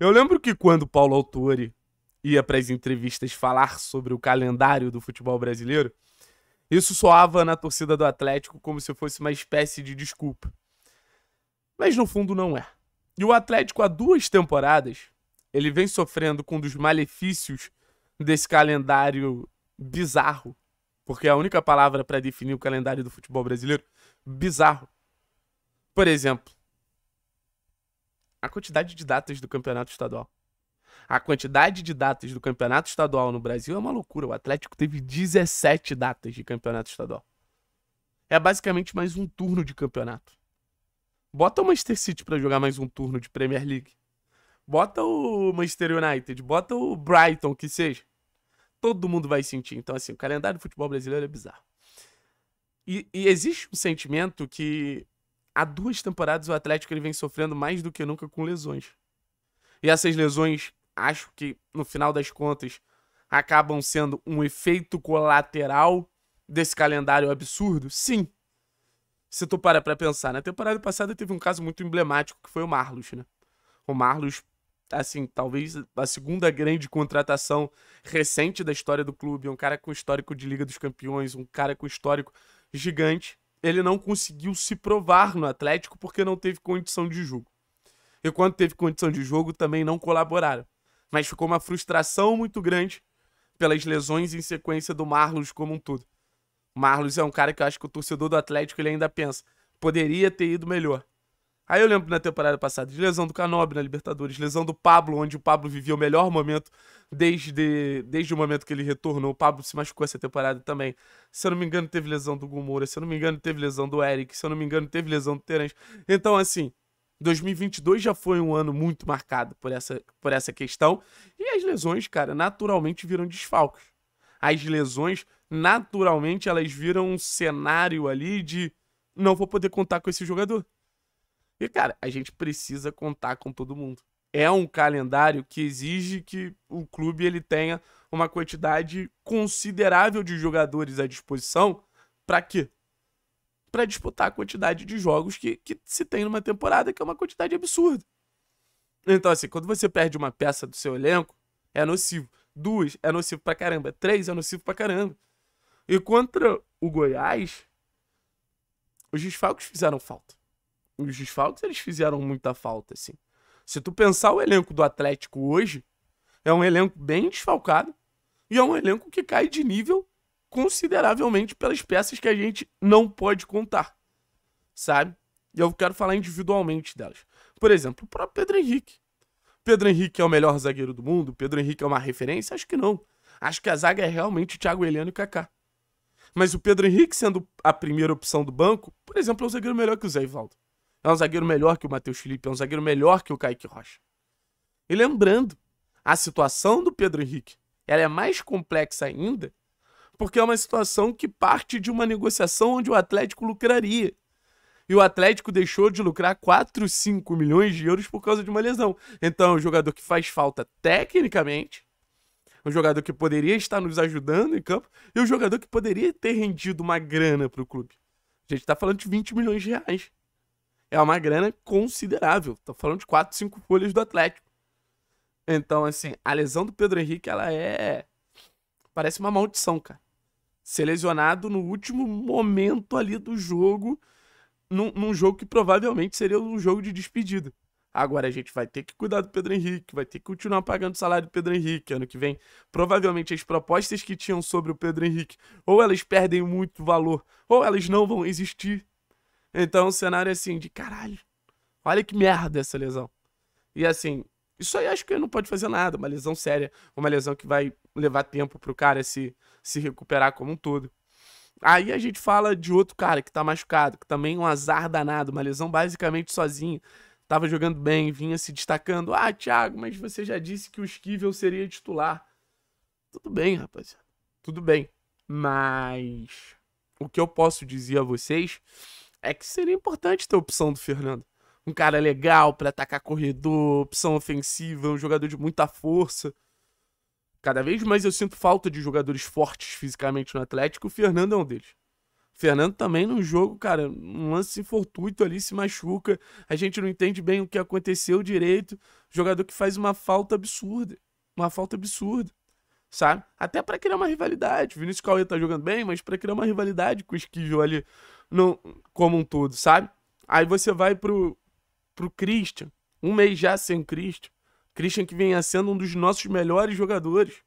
Eu lembro que quando Paulo Autori ia para as entrevistas falar sobre o calendário do futebol brasileiro, isso soava na torcida do Atlético como se fosse uma espécie de desculpa. Mas no fundo não é. E o Atlético há duas temporadas, ele vem sofrendo com um dos malefícios desse calendário bizarro, porque é a única palavra para definir o calendário do futebol brasileiro, bizarro. Por exemplo, a quantidade de datas do campeonato estadual. A quantidade de datas do campeonato estadual no Brasil é uma loucura. O Atlético teve 17 datas de campeonato estadual. É basicamente mais um turno de campeonato. Bota o Manchester City para jogar mais um turno de Premier League. Bota o Manchester United, bota o Brighton, que seja. Todo mundo vai sentir. Então, assim, o calendário do futebol brasileiro é bizarro. E, e existe um sentimento que há duas temporadas o Atlético ele vem sofrendo mais do que nunca com lesões. E essas lesões, acho que no final das contas, acabam sendo um efeito colateral desse calendário absurdo? Sim. Se tu para pra pensar, na né? temporada passada teve um caso muito emblemático que foi o Marlos, né? O Marlos, assim, talvez a segunda grande contratação recente da história do clube, um cara com histórico de Liga dos Campeões, um cara com histórico gigante ele não conseguiu se provar no Atlético porque não teve condição de jogo. E quando teve condição de jogo, também não colaboraram. Mas ficou uma frustração muito grande pelas lesões em sequência do Marlos como um todo. Marlos é um cara que eu acho que o torcedor do Atlético ele ainda pensa, poderia ter ido melhor. Aí eu lembro na temporada passada de lesão do Canobi na Libertadores, lesão do Pablo, onde o Pablo vivia o melhor momento desde, desde o momento que ele retornou. O Pablo se machucou essa temporada também. Se eu não me engano, teve lesão do Gumura, se eu não me engano, teve lesão do Eric, se eu não me engano, teve lesão do Terence. Então, assim, 2022 já foi um ano muito marcado por essa, por essa questão. E as lesões, cara, naturalmente viram desfalques. As lesões, naturalmente, elas viram um cenário ali de não vou poder contar com esse jogador. E, cara, a gente precisa contar com todo mundo. É um calendário que exige que o clube ele tenha uma quantidade considerável de jogadores à disposição. Para quê? Para disputar a quantidade de jogos que, que se tem numa temporada, que é uma quantidade absurda. Então, assim, quando você perde uma peça do seu elenco, é nocivo. Duas, é nocivo pra caramba. Três, é nocivo pra caramba. E contra o Goiás, os desfalques fizeram falta os desfalques, eles fizeram muita falta, assim. Se tu pensar o elenco do Atlético hoje, é um elenco bem desfalcado e é um elenco que cai de nível consideravelmente pelas peças que a gente não pode contar, sabe? E eu quero falar individualmente delas. Por exemplo, o próprio Pedro Henrique. Pedro Henrique é o melhor zagueiro do mundo? Pedro Henrique é uma referência? Acho que não. Acho que a zaga é realmente o Thiago Heleno e o Kaká. Mas o Pedro Henrique sendo a primeira opção do banco, por exemplo, é o zagueiro melhor que o Zé Ivaldo. É um zagueiro melhor que o Matheus Felipe, é um zagueiro melhor que o Kaique Rocha. E lembrando, a situação do Pedro Henrique, ela é mais complexa ainda, porque é uma situação que parte de uma negociação onde o Atlético lucraria. E o Atlético deixou de lucrar 4, 5 milhões de euros por causa de uma lesão. Então, é um jogador que faz falta tecnicamente, um jogador que poderia estar nos ajudando em campo e um jogador que poderia ter rendido uma grana para o clube. A gente está falando de 20 milhões de reais é uma grana considerável. Tô falando de 4, 5 folhas do Atlético. Então, assim, a lesão do Pedro Henrique, ela é. Parece uma maldição, cara. Ser lesionado no último momento ali do jogo, num, num jogo que provavelmente seria um jogo de despedida. Agora a gente vai ter que cuidar do Pedro Henrique, vai ter que continuar pagando o salário do Pedro Henrique ano que vem. Provavelmente as propostas que tinham sobre o Pedro Henrique, ou elas perdem muito valor, ou elas não vão existir. Então o cenário é assim, de caralho, olha que merda essa lesão. E assim, isso aí acho que ele não pode fazer nada, uma lesão séria, uma lesão que vai levar tempo pro cara se, se recuperar como um todo. Aí a gente fala de outro cara que tá machucado, que também é um azar danado, uma lesão basicamente sozinho. Tava jogando bem, vinha se destacando. Ah, Thiago, mas você já disse que o Esquivel seria titular. Tudo bem, rapaziada. Tudo bem. Mas o que eu posso dizer a vocês é que seria importante ter a opção do Fernando. Um cara legal para atacar corredor, opção ofensiva, um jogador de muita força. Cada vez mais eu sinto falta de jogadores fortes fisicamente no Atlético, o Fernando é um deles. O Fernando também num jogo, cara, um lance fortuito ali, se machuca, a gente não entende bem o que aconteceu direito. Jogador que faz uma falta absurda, uma falta absurda, sabe? Até para criar uma rivalidade. Vinicius Vinícius Cauê tá jogando bem, mas para criar uma rivalidade com o Esquivel ali no, como um todo, sabe? Aí você vai pro, pro Christian, um mês já sem Christian. Christian que vem sendo um dos nossos melhores jogadores.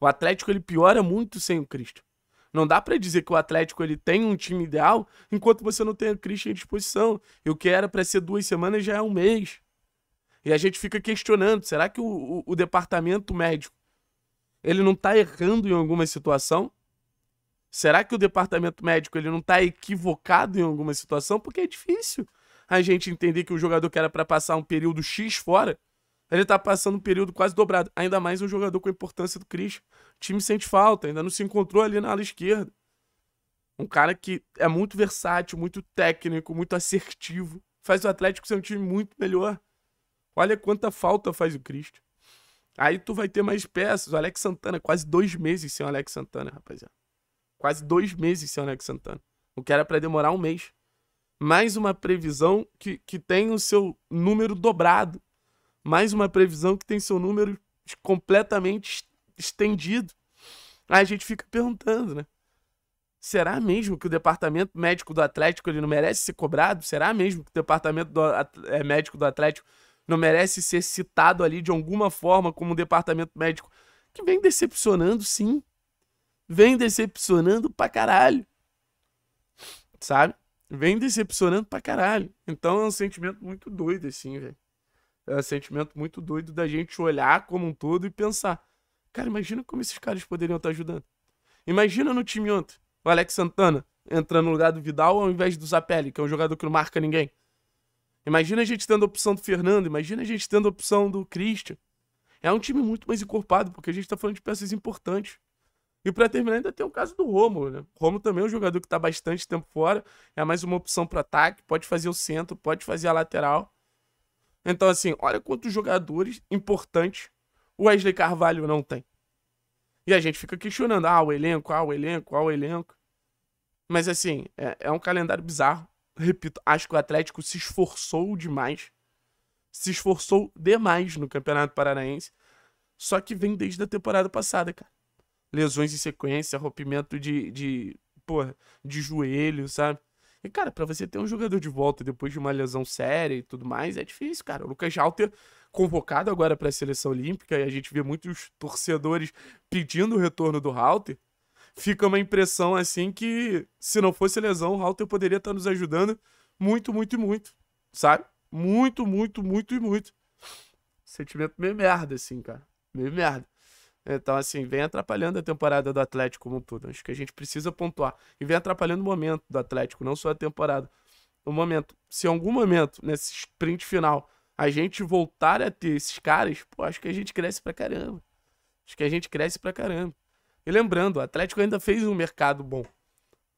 O Atlético ele piora muito sem o Christian. Não dá para dizer que o Atlético ele tem um time ideal enquanto você não tem o Christian à disposição. E o que era para ser duas semanas já é um mês. E a gente fica questionando, será que o, o, o departamento médico ele não tá errando em alguma situação? Será que o departamento médico ele não está equivocado em alguma situação? Porque é difícil a gente entender que o jogador que era para passar um período X fora, ele está passando um período quase dobrado. Ainda mais um jogador com a importância do Cris. O time sente falta, ainda não se encontrou ali na ala esquerda. Um cara que é muito versátil, muito técnico, muito assertivo. Faz o Atlético ser um time muito melhor. Olha quanta falta faz o Cristo. Aí tu vai ter mais peças. O Alex Santana, quase dois meses sem o Alex Santana, rapaziada. Quase dois meses sem o Santana. O que era para demorar um mês. Mais uma previsão que, que tem o seu número dobrado. Mais uma previsão que tem seu número completamente estendido. Aí a gente fica perguntando, né? Será mesmo que o departamento médico do Atlético ele não merece ser cobrado? Será mesmo que o departamento do, é, médico do Atlético não merece ser citado ali de alguma forma como um departamento médico que vem decepcionando, sim vem decepcionando pra caralho. Sabe? Vem decepcionando pra caralho. Então é um sentimento muito doido, assim, velho. É um sentimento muito doido da gente olhar como um todo e pensar. Cara, imagina como esses caras poderiam estar tá ajudando. Imagina no time ontem, o Alex Santana entrando no lugar do Vidal ao invés do Zapelli, que é um jogador que não marca ninguém. Imagina a gente tendo a opção do Fernando, imagina a gente tendo a opção do Christian. É um time muito mais encorpado, porque a gente tá falando de peças importantes. E para terminar, ainda tem o caso do Romulo, né? Romulo também é um jogador que está bastante tempo fora, é mais uma opção para ataque, pode fazer o centro, pode fazer a lateral. Então, assim, olha quantos jogadores importantes o Wesley Carvalho não tem. E a gente fica questionando, ah, o elenco, ah, o elenco, ah, o elenco. Mas, assim, é, é um calendário bizarro. Repito, acho que o Atlético se esforçou demais. Se esforçou demais no Campeonato Paranaense. Só que vem desde a temporada passada, cara lesões em sequência, rompimento de, de, porra, de joelho, sabe? E, cara, para você ter um jogador de volta depois de uma lesão séria e tudo mais, é difícil, cara. O Lucas Jalter convocado agora para a seleção olímpica e a gente vê muitos torcedores pedindo o retorno do Halter. Fica uma impressão assim que se não fosse lesão, o Halter poderia estar nos ajudando muito, muito e muito, sabe? Muito, muito, muito e muito. Sentimento meio merda assim, cara. Meio merda. Então, assim, vem atrapalhando a temporada do Atlético como um todo. Acho que a gente precisa pontuar. E vem atrapalhando o momento do Atlético, não só a temporada. O momento. Se em algum momento, nesse sprint final, a gente voltar a ter esses caras, pô, acho que a gente cresce pra caramba. Acho que a gente cresce pra caramba. E lembrando, o Atlético ainda fez um mercado bom.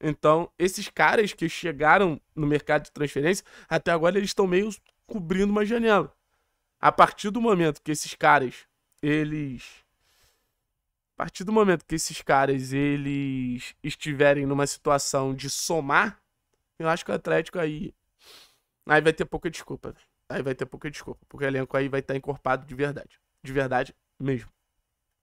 Então, esses caras que chegaram no mercado de transferência, até agora eles estão meio cobrindo uma janela. A partir do momento que esses caras, eles a partir do momento que esses caras eles estiverem numa situação de somar, eu acho que o Atlético aí aí vai ter pouca desculpa. Aí vai ter pouca desculpa, porque o elenco aí vai estar tá encorpado de verdade, de verdade mesmo.